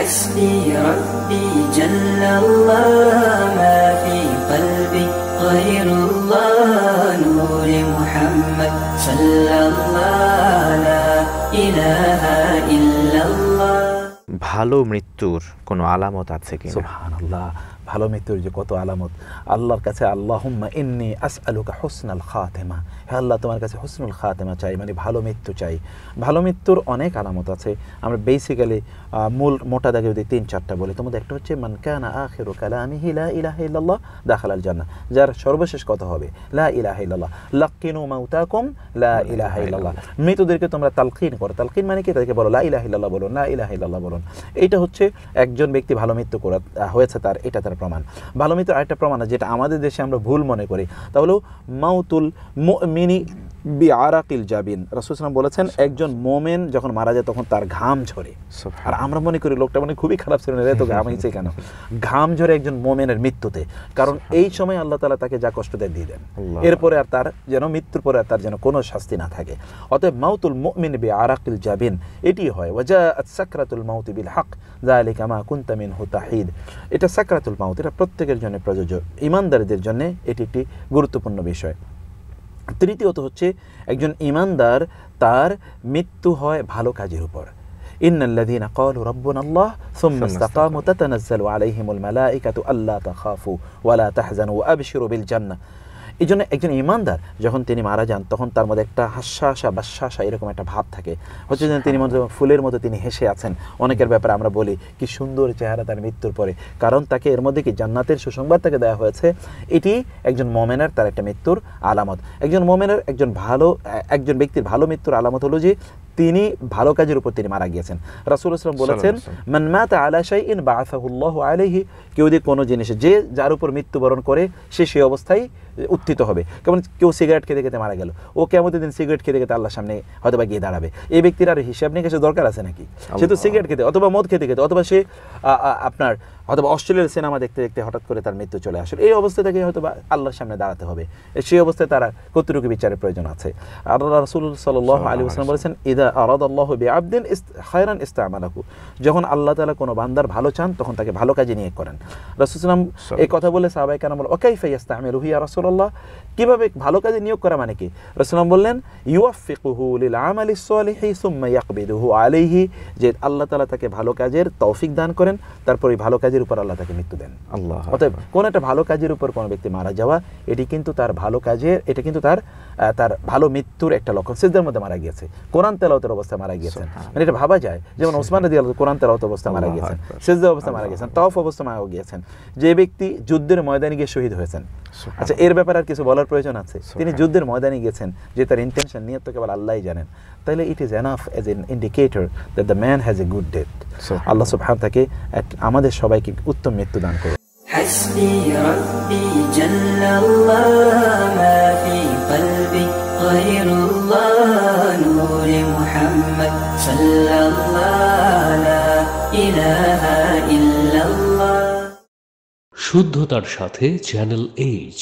حسبي ربي جل الله ما في قلبي غير الله نور محمد صلى الله لا إله إلا الله ভালো মৃত্যুর কোনো আলামত আছে কি সুবহানাল্লাহ ভালো মৃত্যুর যে কত আলামত আল্লাহর কাছে আল্লাহ ইন্নি আস আলুকা হোসনাল খাতেমা হ্যাঁ আল্লাহ তোমার কাছে হোসনুল খাতেমা চাই মানে ভালো মৃত্যু চাই ভালো মৃত্যুর অনেক আলামত আছে আমরা বেসিক্যালি মূল মোটা দাগে যদি তিন চারটা বলি তোমাদের একটা হচ্ছে মানকানা আখের আমি হিলা ইলাহ ইল্লাল্লাহ দাখালাল জান্না যার সর্বশেষ কথা হবে লা ইলাহ মা উতা মাউতাকুম লা ইলাহ ইল্লাল্লাহ মৃত্যুদেরকে তোমরা তালকিন করো তালকিন মানে কি তাদেরকে বলো লা ইলাহ ইল্লাল্লাহ বলো না ইলাহ ইল্লাল্লাহ বলুন এটা হচ্ছে একজন ব্যক্তি ভালো মৃত্যু করা হয়েছে তার এটা তার প্রমাণ ভালো মিত্র আরেকটা প্রমাণ যেটা আমাদের দেশে আমরা ভুল মনে করি তা হলো মাউতুল মিনি বি আরাকিল জাবিন রাসুলাম বলেছেন একজন মোমেন যখন মারা যায় তখন তার ঘাম ঝরে আর আমরা মনে করি লোকটা মানে খুবই খারাপ ছিল এত ঘাম হয়েছে কেন ঘাম ঝরে একজন মোমেনের মৃত্যুতে কারণ এই সময় আল্লাহ তালা তাকে যা কষ্ট দেন দিয়ে দেন এরপরে আর তার যেন মৃত্যুর পরে আর তার যেন কোনো শাস্তি না থাকে অতএব মাউতুল মোমিন বি আরাকিল জাবিন এটি হয় ওয়াজা সাকরাতুল মাউত বিল হক জা আলী কামা কুন্তামিন হুতাহিদ এটা সাকরাতুল মাউত এটা প্রত্যেকের জন্য প্রযোজ্য ইমানদারদের জন্য এটি একটি গুরুত্বপূর্ণ বিষয় তৃতীয়ত হচ্ছে একজন ইমানদার তার মৃত্যু হয় ভালো কাজের উপর إن الذين قالوا ربنا الله ثم استقاموا تتنزل عليهم الملائكة ألا تخافوا ولا تحزنوا وأبشروا بالجنة এই জন্য একজন ইমানদার যখন তিনি মারা যান তখন তার মধ্যে একটা হাস্যাশা বাশ্বাসা এরকম একটা ভাব থাকে হচ্ছে যেন তিনি মধ্যে হ্যাঁ। ফুলের মতো তিনি হেসে আছেন অনেকের ব্যাপারে আমরা বলি কি সুন্দর চেহারা তার মৃত্যুর পরে কারণ তাকে এর মধ্যে কি জান্নাতের সুসংবাদ তাকে দেওয়া হয়েছে এটি একজন মোমেনের তার একটা মৃত্যুর আলামত একজন মোমেনের একজন ভালো একজন ব্যক্তির ভালো মৃত্যুর আলামত হলো যে তিনি ভালো কাজের উপর তিনি মারা গিয়েছেন রাসুল ইসলাম বলেছেন মানমাতা আলাশাই ইন বাফাহুল্লাহ আলহি কেউ যদি কোনো জিনিসে যে যার উপর মৃত্যুবরণ করে সে সেই অবস্থায় উত্থিত হবে কেমন কেউ সিগারেট খেতে খেতে মারা গেল ও কেমন দিন সিগারেট খেতে খেতে আল্লাহ সামনে হয়তো বা গিয়ে দাঁড়াবে এই ব্যক্তির আর হিসাব নিয়ে কিছু দরকার আছে নাকি সে তো সিগারেট খেতে অথবা মদ খেতে খেতে অথবা সে আপনার অথবা অস্ট্রেলিয়ার সিনেমা দেখতে দেখতে হঠাৎ করে তার মৃত্যু চলে আসলো এই অবস্থা থেকে হয়তো বা আল্লাহর সামনে দাঁড়াতে হবে সেই অবস্থায় তারা কতটুকু বিচারের প্রয়োজন আছে আল্লাহ রসুল সাল্লাহ আলী হোসেন বলেছেন ইদা আরাদ আল্লাহ বে আবদিন হায়রান ইস্তাম আলাকু যখন আল্লাহ তালা কোনো বান্দার ভালো চান তখন তাকে ভালো কাজে নিয়ে করেন সালাম এই কথা বলে সাহাবাই কেন বলে ওকাই ফাইয়াস্তা আমি রুহিয়া আল্লাহ কিভাবে ভালো কাজে নিয়োগ করা মানে কি রসলাম বললেন ইউফিকুহু আলিহি আলাইহি যে আল্লাহ তাআলা তাকে ভালো কাজের তৌফিক দান করেন তারপরে ভালো কাজের উপর আল্লাহ তাকে মৃত্যু দেন আল্লাহ অতএব কোন একটা ভালো কাজের উপর কোন ব্যক্তি মারা যাওয়া এটি কিন্তু তার ভালো কাজের এটা কিন্তু তার তার ভালো মৃত্যুর একটা লক্ষণ সিজদার মধ্যে মারা গিয়েছে কোরআন তেলাওতের অবস্থায় মারা গিয়েছেন মানে এটা ভাবা যায় যেমন ওসমান রাজি আল্লাহ কোরআন তেলাওত অবস্থায় মারা গিয়েছেন সিজদা অবস্থায় মারা গিয়েছেন তফ অবস্থা মারা গিয়েছেন যে ব্যক্তি যুদ্ধের ময়দানে গিয়ে শহীদ হয়েছেন আচ্ছা এর ব্যাপারে আর কিছু বলার প্রয়োজন আছে তিনি যুদ্ধের ময়দানে গিয়েছেন যে তার ইন্টেনশন নিয়ে তো কেবল আল্লাহই জানেন তাহলে it is enough as an indicator that the man has a good death আল্লাহ সুবহান তাকে আমাদের সবাইকে উত্তম মৃত্যু দান করুন حسبي ربي جل الله ما في قلبي غير الله نور محمد صلى الله لا إله إلا الله শুদ্ধতার সাথে চ্যানেল এইচ